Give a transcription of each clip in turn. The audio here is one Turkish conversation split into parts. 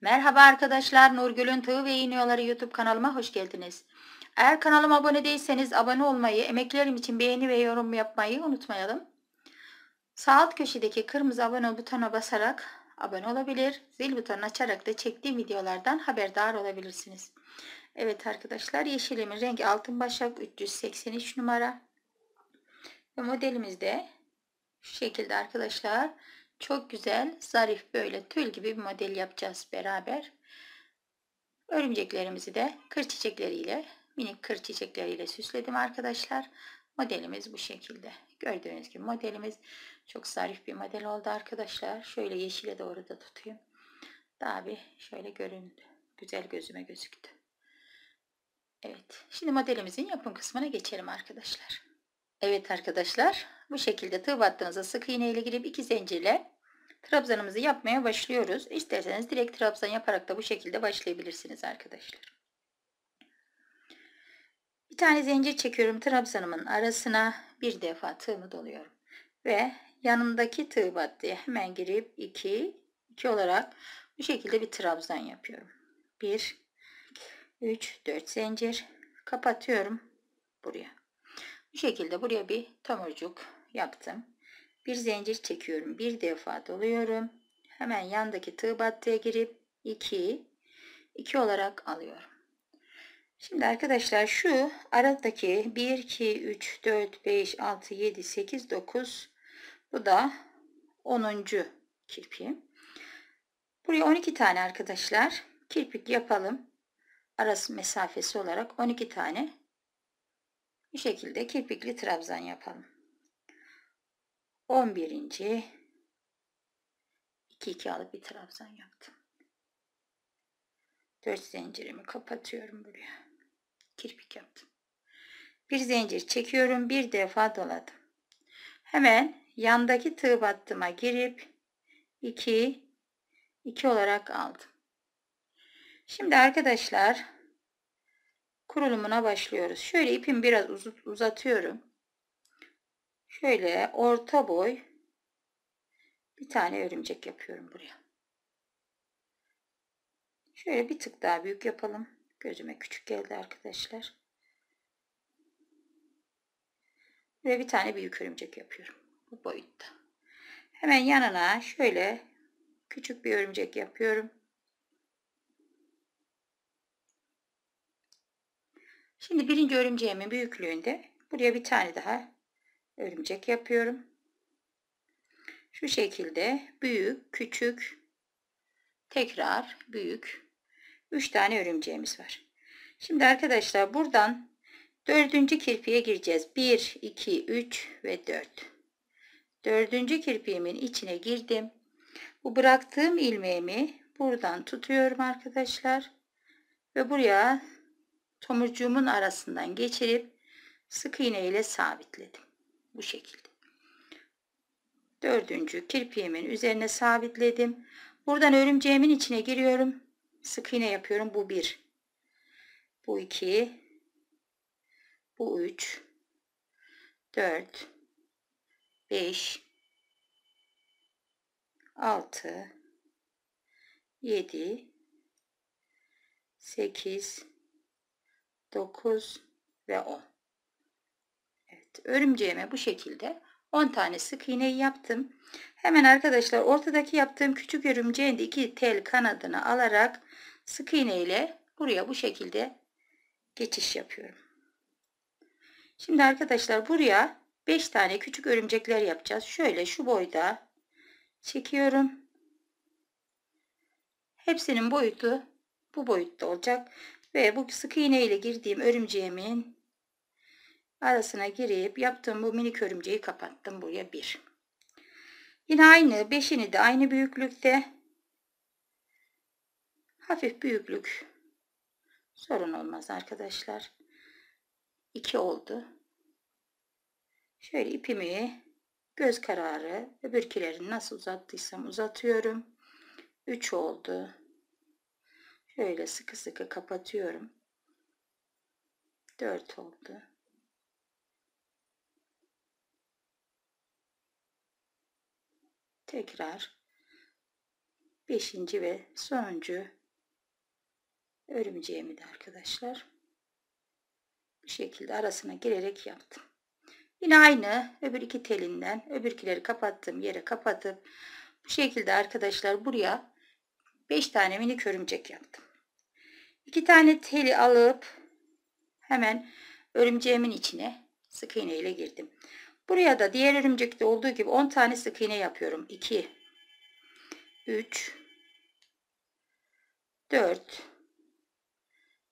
Merhaba arkadaşlar, Nurgül'ün Tığı ve İğniyorları YouTube kanalıma hoş geldiniz. Eğer kanalıma abone değilseniz abone olmayı, emeklerim için beğeni ve yorum yapmayı unutmayalım. Sağ alt köşedeki kırmızı abone butona basarak abone olabilir, zil butonunu açarak da çektiğim videolardan haberdar olabilirsiniz. Evet arkadaşlar, yeşilimin rengi altın başak 383 numara. Ve modelimizde şu şekilde arkadaşlar çok güzel, zarif böyle tül gibi bir model yapacağız beraber. Örümceklerimizi de kır çiçekleriyle, minik kır çiçekleriyle süsledim arkadaşlar. Modelimiz bu şekilde. Gördüğünüz gibi modelimiz çok zarif bir model oldu arkadaşlar. Şöyle yeşile doğru da tutayım. Daha bir şöyle göründü. Güzel gözüme gözüktü. Evet. Şimdi modelimizin yapım kısmına geçelim arkadaşlar. Evet arkadaşlar bu şekilde tığ battığımıza sık iğne ile girip iki zincirle trabzanımızı yapmaya başlıyoruz. İsterseniz direkt trabzan yaparak da bu şekilde başlayabilirsiniz arkadaşlar. Bir tane zincir çekiyorum trabzanımın arasına bir defa tığımı doluyorum. Ve yanındaki tığ battıya hemen girip 2 2 olarak bu şekilde bir trabzan yapıyorum. 1 3 4 zincir kapatıyorum buraya. Bu şekilde buraya bir tomurcuk yaptım. Bir zincir çekiyorum. Bir defa doluyorum. Hemen yandaki tığ battıya girip 2 2 olarak alıyorum. Şimdi arkadaşlar şu aradaki 1 2 3 4 5 6 7 8 9 bu da 10. kirpiğim. Buraya 12 tane arkadaşlar kirpik yapalım. Arası mesafesi olarak 12 tane bu şekilde kirpikli trabzan yapalım. 11. 2 2 alıp bir trabzan yaptım. 4 zincirimi kapatıyorum buraya. Kirpik yaptım. Bir zincir çekiyorum. Bir defa doladım. Hemen yandaki tığ battıma girip 2 2 olarak aldım. Şimdi arkadaşlar kurulumuna başlıyoruz. Şöyle ipimi biraz uzatıyorum. Şöyle orta boy bir tane örümcek yapıyorum buraya. Şöyle bir tık daha büyük yapalım. Gözüme küçük geldi arkadaşlar. Ve bir tane büyük örümcek yapıyorum. Bu boyutta. Hemen yanına şöyle küçük bir örümcek yapıyorum. Şimdi birinci örümceğimin büyüklüğünde buraya bir tane daha örümcek yapıyorum. Şu şekilde büyük, küçük, tekrar büyük 3 tane örümceğimiz var. Şimdi arkadaşlar buradan dördüncü kirpiye gireceğiz. 1, 2, 3 ve 4. Dördüncü kirpiğimin içine girdim. Bu bıraktığım ilmeğimi buradan tutuyorum arkadaşlar. Ve buraya tomurcuğumun arasından geçirip sık iğne ile sabitledim. Bu şekilde. Dördüncü kirpiğimin üzerine sabitledim. Buradan örümceğimin içine giriyorum. Sık iğne yapıyorum. Bu bir. Bu iki. Bu üç. Dört. Beş. Altı. Yedi. Sekiz. 9 ve 10. Evet, örümceğime bu şekilde 10 tane sık iğneyi yaptım. Hemen arkadaşlar ortadaki yaptığım küçük örümceğin iki tel kanadını alarak sık iğne ile buraya bu şekilde geçiş yapıyorum. Şimdi arkadaşlar buraya 5 tane küçük örümcekler yapacağız. Şöyle şu boyda çekiyorum. Hepsinin boyutu bu boyutta olacak. Ve bu sık iğne ile girdiğim örümceğimin arasına girip yaptığım bu minik örümceği kapattım. Buraya bir. Yine aynı beşini de aynı büyüklükte hafif büyüklük sorun olmaz arkadaşlar. 2 oldu. Şöyle ipimi göz kararı öbürkilerini nasıl uzattıysam uzatıyorum. 3 oldu şöyle sıkı sıkı kapatıyorum. 4 oldu. Tekrar 5. ve sonuncu örümceğimi de arkadaşlar bu şekilde arasına girerek yaptım. Yine aynı öbür iki telinden öbürkileri kapattığım yere kapatıp bu şekilde arkadaşlar buraya 5 tane minik örümcek yaptım. 2 tane teli alıp hemen örümceğimin içine sık iğne ile girdim. Buraya da diğer örümcekte olduğu gibi 10 tane sık iğne yapıyorum. 2 3 4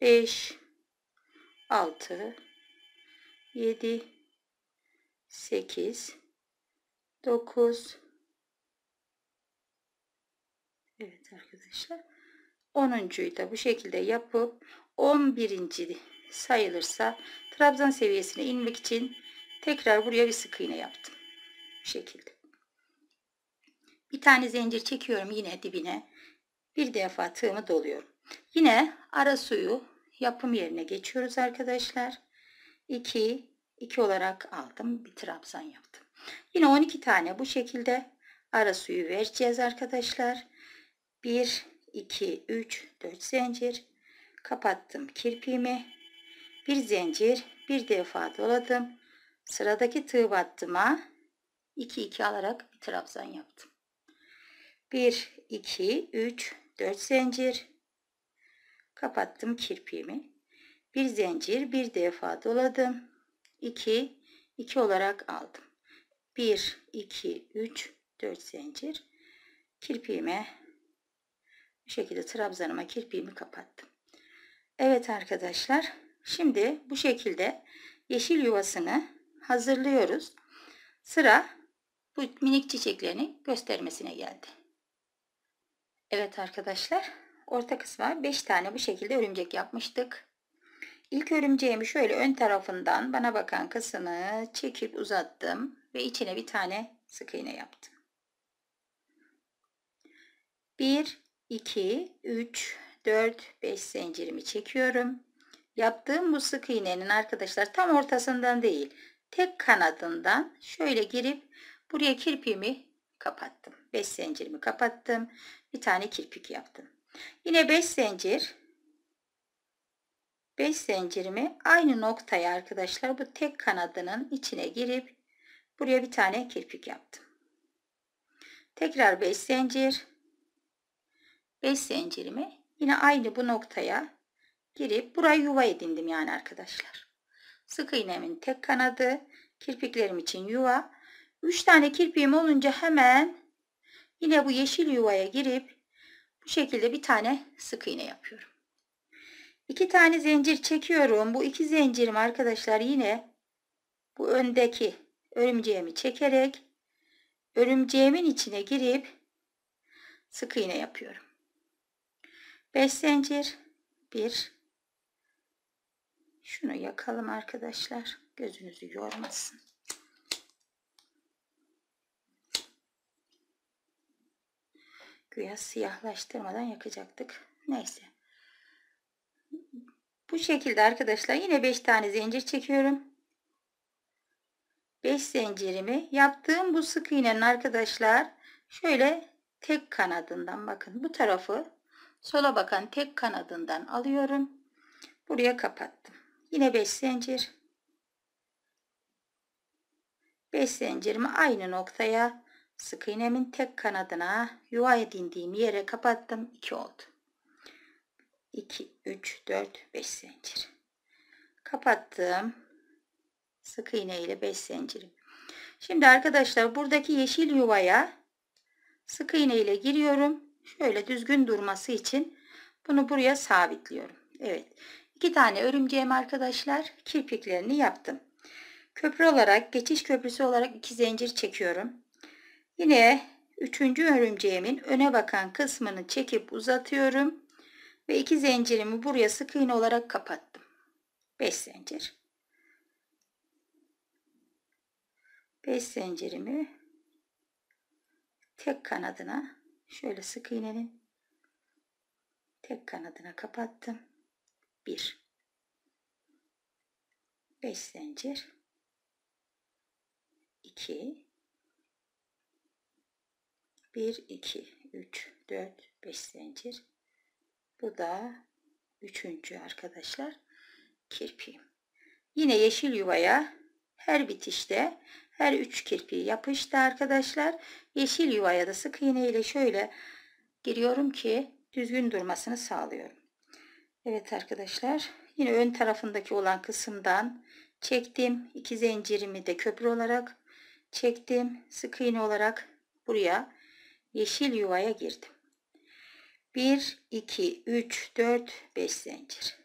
5 6 7 8 9 Evet arkadaşlar. 10.yu da bu şekilde yapıp 11. sayılırsa trabzan seviyesine inmek için tekrar buraya bir sık iğne yaptım. Bu şekilde. Bir tane zincir çekiyorum yine dibine. Bir defa tığımı doluyorum. Yine ara suyu yapım yerine geçiyoruz arkadaşlar. 2 2 olarak aldım. Bir trabzan yaptım. Yine 12 tane bu şekilde ara suyu vereceğiz arkadaşlar. 1 2 3 4 zincir kapattım kirpiğimi bir zincir bir defa doladım sıradaki tığ battıma 2 2 alarak bir trabzan yaptım 1 2 3 4 zincir kapattım kirpiğimi bir zincir bir defa doladım 2 2 olarak aldım 1 2 3 4 zincir kirpiğime bu şekilde trabzanıma kirpiğimi kapattım. Evet arkadaşlar şimdi bu şekilde yeşil yuvasını hazırlıyoruz. Sıra bu minik çiçeklerini göstermesine geldi. Evet arkadaşlar orta kısma 5 tane bu şekilde örümcek yapmıştık. İlk örümceğimi şöyle ön tarafından bana bakan kısmını çekip uzattım ve içine bir tane sık iğne yaptım. 1 2, 3, 4, 5 zincirimi çekiyorum. Yaptığım bu sık iğnenin arkadaşlar tam ortasından değil, tek kanadından şöyle girip buraya kirpiğimi kapattım. 5 zincirimi kapattım. Bir tane kirpik yaptım. Yine 5 zincir 5 zincirimi aynı noktaya arkadaşlar bu tek kanadının içine girip buraya bir tane kirpik yaptım. Tekrar 5 zincir 5 zincirimi yine aynı bu noktaya girip buraya yuva edindim yani arkadaşlar. Sık iğnemin tek kanadı kirpiklerim için yuva. 3 tane kirpiğim olunca hemen yine bu yeşil yuvaya girip bu şekilde bir tane sık iğne yapıyorum. 2 tane zincir çekiyorum. Bu iki zincirim arkadaşlar yine bu öndeki örümceğimi çekerek örümceğimin içine girip sık iğne yapıyorum. 5 zincir 1 şunu yakalım arkadaşlar gözünüzü yormasın güya siyahlaştırmadan yakacaktık neyse bu şekilde arkadaşlar yine 5 tane zincir çekiyorum 5 zincirimi yaptığım bu sık iğnenin arkadaşlar şöyle tek kanadından bakın bu tarafı Sola bakan tek kanadından alıyorum. Buraya kapattım. Yine 5 zincir. 5 zincirimi aynı noktaya sık iğnemin tek kanadına yuva edindiğim yere kapattım. 2 oldu. 2, 3, 4, 5 zincir. Kapattım. Sık iğne ile 5 zincirim. Şimdi arkadaşlar buradaki yeşil yuvaya sık iğne ile giriyorum. Şöyle düzgün durması için bunu buraya sabitliyorum. Evet. iki tane örümceğim arkadaşlar kirpiklerini yaptım. Köprü olarak geçiş köprüsü olarak iki zincir çekiyorum. Yine üçüncü örümceğimin öne bakan kısmını çekip uzatıyorum. Ve iki zincirimi buraya sık iğne olarak kapattım. Beş zincir. Beş zincirimi tek kanadına Şöyle sık iğnenin tek kanadına kapattım. 1 5 zincir 2 1 2 3 4 5 zincir bu da üçüncü arkadaşlar kirpiğim yine yeşil yuvaya her bitişte her üç kirpiği yapıştı arkadaşlar. Yeşil yuvaya da sık iğne ile şöyle giriyorum ki düzgün durmasını sağlıyorum. Evet arkadaşlar yine ön tarafındaki olan kısımdan çektim. iki zincirimi de köprü olarak çektim. Sık iğne olarak buraya yeşil yuvaya girdim. 1, 2, 3, 4, 5 zincir.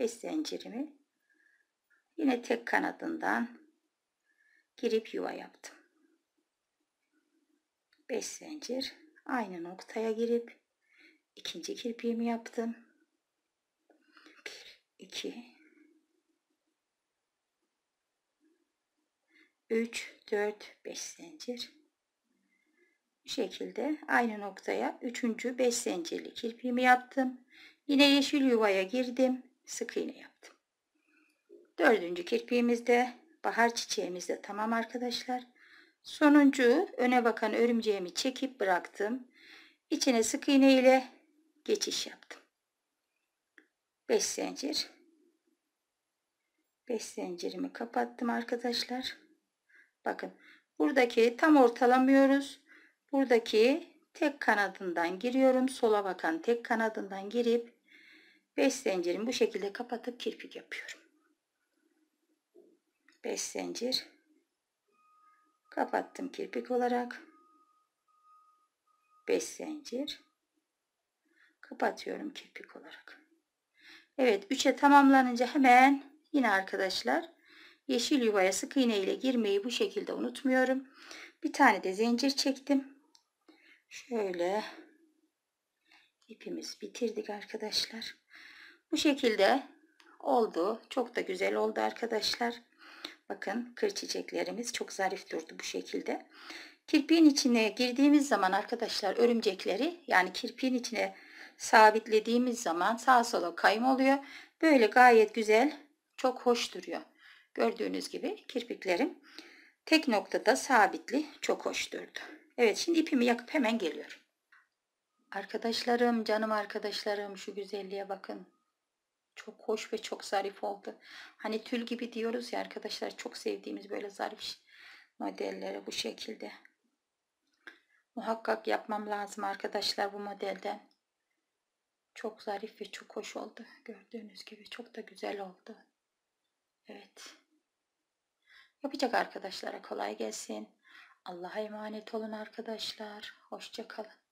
5 zincirimi yine tek kanadından girip yuva yaptım. 5 zincir aynı noktaya girip ikinci kirpiğimi yaptım. 1, 2 3 4 5 zincir bu şekilde aynı noktaya 3. 5 zincirli kirpiğimi yaptım. Yine yeşil yuvaya girdim. Sık iğne yaptım. Dördüncü kirpiğimizde bahar çiçeğimiz de tamam arkadaşlar. Sonuncu öne bakan örümceğimi çekip bıraktım. İçine sık iğne ile geçiş yaptım. 5 zincir. 5 zincirimi kapattım arkadaşlar. Bakın buradaki tam ortalamıyoruz. Buradaki tek kanadından giriyorum. Sola bakan tek kanadından girip 5 zincirimi bu şekilde kapatıp kirpik yapıyorum. 5 zincir kapattım kirpik olarak 5 zincir kapatıyorum kirpik olarak Evet 3'e tamamlanınca hemen yine arkadaşlar yeşil yuvaya sık iğne ile girmeyi bu şekilde unutmuyorum bir tane de zincir çektim şöyle ipimiz bitirdik arkadaşlar bu şekilde oldu çok da güzel oldu arkadaşlar Bakın kır çiçeklerimiz çok zarif durdu bu şekilde. Kirpiğin içine girdiğimiz zaman arkadaşlar örümcekleri yani kirpiğin içine sabitlediğimiz zaman sağa sola kayma oluyor. Böyle gayet güzel çok hoş duruyor. Gördüğünüz gibi kirpiklerim tek noktada sabitli çok hoş durdu. Evet şimdi ipimi yakıp hemen geliyorum. Arkadaşlarım, canım arkadaşlarım şu güzelliğe bakın çok hoş ve çok zarif oldu. Hani tül gibi diyoruz ya arkadaşlar çok sevdiğimiz böyle zarif modellere bu şekilde. Muhakkak yapmam lazım arkadaşlar bu modelden. Çok zarif ve çok hoş oldu. Gördüğünüz gibi çok da güzel oldu. Evet. Yapacak arkadaşlara kolay gelsin. Allah'a emanet olun arkadaşlar. Hoşçakalın.